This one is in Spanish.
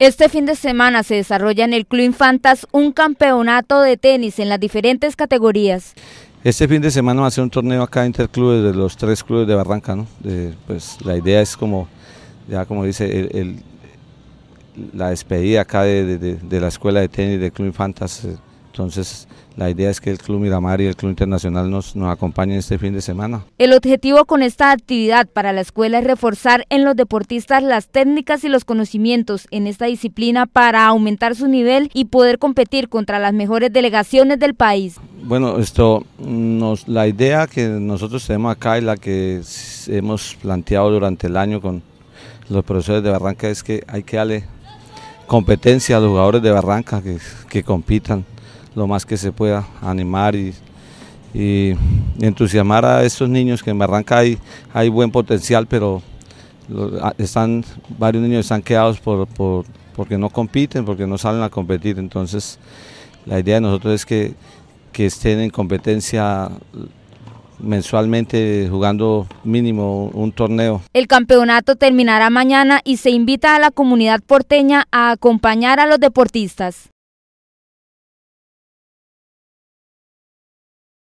Este fin de semana se desarrolla en el Club Infantas un campeonato de tenis en las diferentes categorías. Este fin de semana va a ser un torneo acá interclubes de los tres clubes de Barranca, pues la idea es como, ya como dice, la despedida acá de, de, la escuela de tenis del Club Infantas, eh, entonces, la idea es que el Club Miramar y el Club Internacional nos, acompañen este fin de semana. El objetivo con esta actividad para la escuela es reforzar en los deportistas las técnicas y los conocimientos en esta disciplina para aumentar su nivel y poder competir contra las mejores delegaciones del país. Bueno, esto la idea que nosotros tenemos acá y la que hemos planteado durante el año con los profesores de Barranca es que hay que darle competencia a los jugadores de Barranca que compitan lo más que se pueda, animar y, entusiasmar a estos niños que en Barranca hay, buen potencial, pero ah, están, varios niños están quedados porque no compiten, porque no salen a competir. Entonces, la idea de nosotros es que estén en competencia mensualmente jugando mínimo un torneo. El campeonato terminará mañana y se invita a la comunidad porteña a acompañar a los deportistas.